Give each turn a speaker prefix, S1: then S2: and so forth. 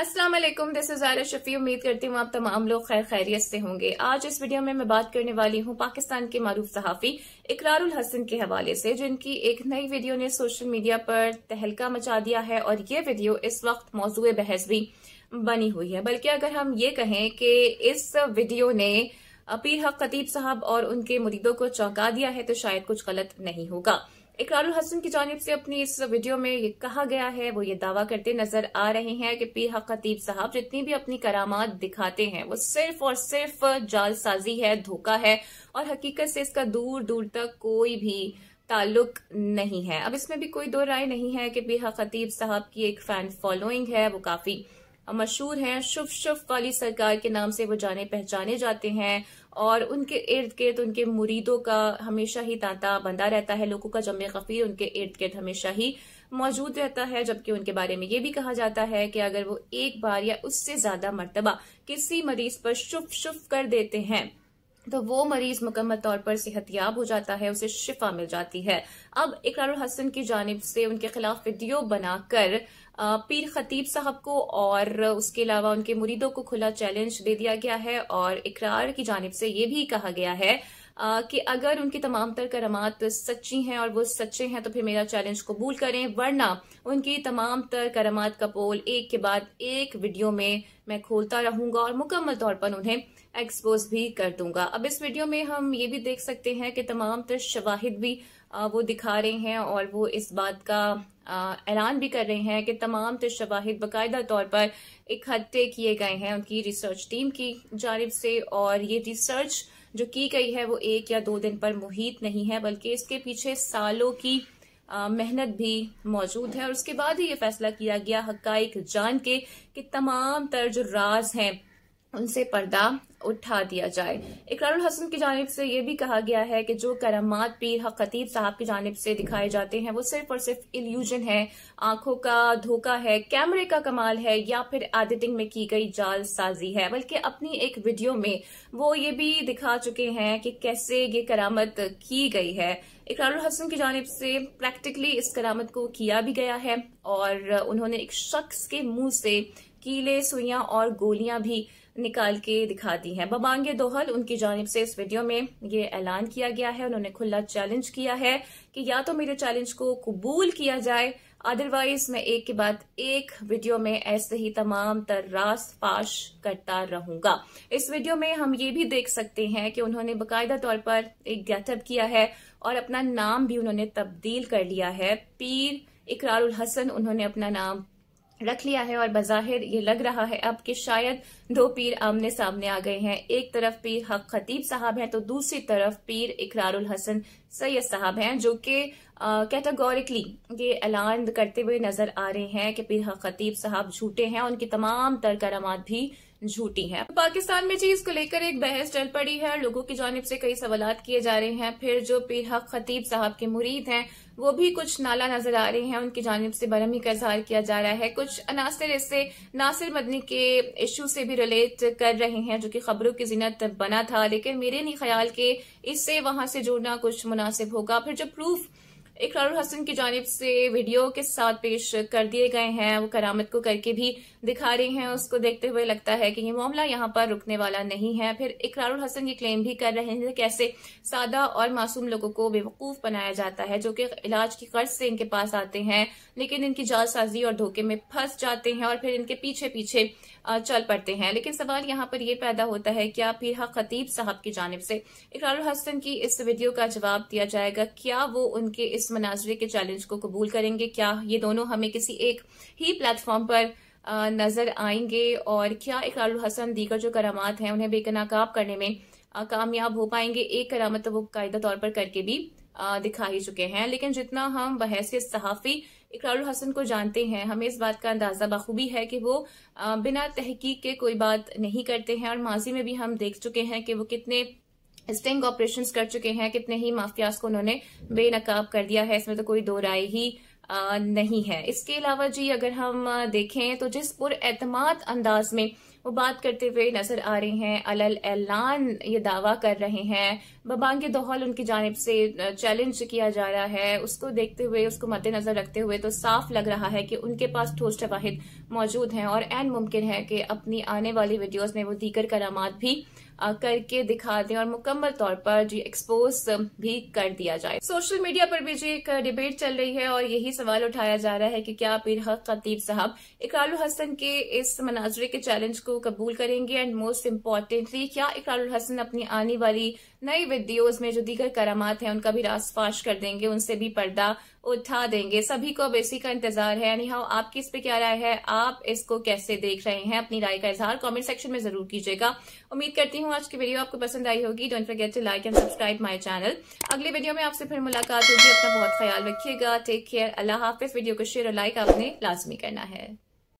S1: अस्सलाम वालेकुम this is Ayra Shafi उम्मीद करती हूँ आप तमाम लोग खैर खैरियत से होंगे आज इस वीडियो में मैं बात करने वाली हूँ पाकिस्तान के मरूफ सहाफ़ी इकरारुल हसन के हवाले से जिनकी एक नई वीडियो ने सोशल मीडिया पर तहलका मचा दिया है और ये वीडियो इस वक्त मौजू बहस भी बनी हुई है बल्कि अगर हम ये कहें कि इस वीडियो ने पीर हक खतीब साहब और उनके मुरीदों को चौंका दिया है तो शायद कुछ गलत नहीं होगा इकरारुल हसन की जानब से अपनी इस वीडियो में ये कहा गया है वो ये दावा करते नजर आ रहे हैं कि पी हक खतीब साहब जितनी भी अपनी करामात दिखाते हैं वो सिर्फ और सिर्फ जालसाजी है धोखा है और हकीकत से इसका दूर दूर तक कोई भी ताल्लुक नहीं है अब इसमें भी कोई दो राय नहीं है कि पी हक खतीब साहब की एक फैन फॉलोइंग है वो काफी मशहूर हैं शुभ शुभ वाली सरकार के नाम से वो जाने पहचाने जाते हैं और उनके इर्द गिर्द उनके मुरीदों का हमेशा ही तांता बंधा रहता है लोगों का जमे कफीर उनके इर्द गिर्द हमेशा ही मौजूद रहता है जबकि उनके बारे में ये भी कहा जाता है कि अगर वो एक बार या उससे ज्यादा मरतबा किसी मरीज पर शुभ शुभ कर देते हैं तो वो मरीज मुकम्मल तौर पर सेहतियाब हो जाता है उसे शिफा मिल जाती है अब इकरार हसन की जानब से उनके खिलाफ वीडियो बनाकर पीर खतीब साहब को और उसके अलावा उनके मुरीदों को खुला चैलेंज दे दिया गया है और इकरार की जानब से ये भी कहा गया है कि अगर उनकी तमाम तर करामात सच्ची हैं और वो सच्चे हैं तो फिर मेरा चैलेंज कबूल करें वरना उनकी तमाम तर करामात का पोल एक के बाद एक वीडियो में मैं खोलता रहूंगा और मुकम्मल तौर पर उन्हें एक्सपोज भी कर दूंगा अब इस वीडियो में हम ये भी देख सकते हैं कि तमाम तर शवाहिद भी वो दिखा रहे हैं और वो इस बात का ऐलान भी कर रहे हैं कि तमाम तर शवाहिद बाकायदा तौर पर इकट्ठे किए गए हैं उनकी रिसर्च टीम की जानब से और ये रिसर्च जो की गई है वो एक या दो दिन पर मुहित नहीं है बल्कि इसके पीछे सालों की मेहनत भी मौजूद है और उसके बाद ही ये फैसला किया गया हक के कि तमाम तर जो राज हैं उनसे पर्दा उठा दिया जाए इकरारुल हसन की जानब से यह भी कहा गया है कि जो करामात पीर हक खतीब साहब की जानब से दिखाए जाते हैं वो सिर्फ और सिर्फ इल्यूजन है आंखों का धोखा है कैमरे का कमाल है या फिर एडिटिंग में की गई जाल साजी है बल्कि अपनी एक वीडियो में वो ये भी दिखा चुके हैं कि कैसे ये करामत की गई है इकरारुल हसन की जानब से प्रैक्टिकली इस करामत को किया भी गया है और उन्होंने एक शख्स के मुंह से कीले सुइयां और गोलियां भी निकाल के दिखा दी हैं बबांग दोहल उनकी जानब से इस वीडियो में ये ऐलान किया गया है उन्होंने खुला चैलेंज किया है कि या तो मेरे चैलेंज को कबूल किया जाए अदरवाइज मैं एक के बाद एक वीडियो में ऐसे ही तमाम तर्रास पाश करता रहूंगा इस वीडियो में हम ये भी देख सकते हैं कि उन्होंने बकायदा तौर पर एक गैटअप किया है और अपना नाम भी उन्होंने तब्दील कर लिया है पीर इकरार उल हसन उन्होंने अपना नाम रख लिया है और बज़ाहिर ये लग रहा है अब कि शायद दो पीर आमने सामने आ गए हैं एक तरफ पीर हक खतीब साहब हैं तो दूसरी तरफ पीर इकरारुल हसन सैयद साहब हैं जो कि कैटेगोरिकली ये ऐलान करते हुए नजर आ रहे हैं कि पीर हक खतीब साहब झूठे हैं उनकी तमाम तर भी झूठी है पाकिस्तान में जी इसको लेकर एक बहस चल पड़ी है लोगों की जानब से कई सवाल किए जा रहे हैं फिर जो पीर हक खतीब साहब के मुरीद हैं वो भी कुछ नाला नजर आ रहे हैं उनकी जानब से बरहमी का इजहार किया जा रहा है कुछ अनासर इससे नासिर मदनी के इशू से भी रिलेट कर रहे हैं जो कि खबरों की जिनत बना था लेकिन मेरे नहीं ख्याल के इससे वहां से जुड़ना कुछ मुनासिब होगा फिर जो प्रूफ इकरार हसन की जानब से वीडियो के साथ पेश कर दिए गए हैं वो करामत को करके भी दिखा रही हैं उसको देखते हुए लगता है कि ये मामला यहाँ पर रुकने वाला नहीं है फिर इकरार हसन ये क्लेम भी कर रहे हैं कैसे सादा और मासूम लोगों को बेवकूफ बनाया जाता है जो कि इलाज की कर्ज से इनके पास आते हैं लेकिन इनकी जालसाजी और धोखे में फंस जाते हैं और फिर इनके पीछे पीछे चल पड़ते हैं लेकिन सवाल यहाँ पर यह पैदा होता है क्या पीरहा खतीब साहब की जानब से इकरार हसन की इस वीडियो का जवाब दिया जाएगा क्या वो उनके इस मनाजरे के चैलेंज को कबूल करेंगे क्या ये दोनों हमें किसी एक ही प्लेटफॉर्म पर नजर आएंगे और क्या इकरार हसन दीगर जो करामात हैं उन्हें बेकनाकाब करने में कामयाब हो पाएंगे एक करामत तो वो कायदा तौर पर करके भी दिखा ही चुके हैं लेकिन जितना हम बहसीत सहाफ़ी इकरारुल हसन को जानते हैं हमें इस बात का अंदाजा बखूबी है कि वो बिना तहकीक के कोई बात नहीं करते हैं और माजी में भी हम देख चुके हैं कि वो कितने स्टिंग ऑपरेशन कर चुके हैं कितने ही माफियाज को उन्होंने बेनकाब कर दिया है इसमें तो कोई दो राय ही आ, नहीं है इसके अलावा जी अगर हम देखें तो जिस पुर एतमाद अंदाज में वो बात करते हुए नजर आ रहे हैं अल एलान ये दावा कर रहे हैं बबांग दोहल उनकी जानब से चैलेंज किया जा रहा है उसको देखते हुए उसको मद्देनजर रखते हुए तो साफ लग रहा है कि उनके पास ठोस शवाहिद मौजूद हैं और एन मुमकिन है कि अपनी आने वाली वीडियोस में वो दीगर करामात भी करके दिखा दें और मुकम्मल तौर पर जी एक्सपोज भी कर दिया जाए सोशल मीडिया पर भी जी एक डिबेट चल रही है और यही सवाल उठाया जा रहा है कि क्या पीर हक खतीब साहब इकराल हसन के इस मनाजरे के चैलेंज को कबूल करेंगे एंड मोस्ट इम्पॉर्टेंटली क्या इकराल हसन अपनी आने वाली नई वीडियोस में जो दीगर करामात हैं उनका भी रास फाश कर देंगे उनसे भी पर्दा उठा देंगे सभी को अब इसी का इंतजार है यानी हाउ आपकी इस पे क्या राय है आप इसको कैसे देख रहे हैं अपनी राय का इजहार कमेंट सेक्शन में जरूर कीजिएगा उम्मीद करती हूँ आज की वीडियो आपको पसंद आई होगी don't forget to like and subscribe my channel अगले वीडियो में आपसे फिर मुलाकात होगी अपना बहुत ख्याल रखिएगा टेक केयर अल्लाह हाफिज वीडियो को शेयर और लाइक आपने लाजमी करना है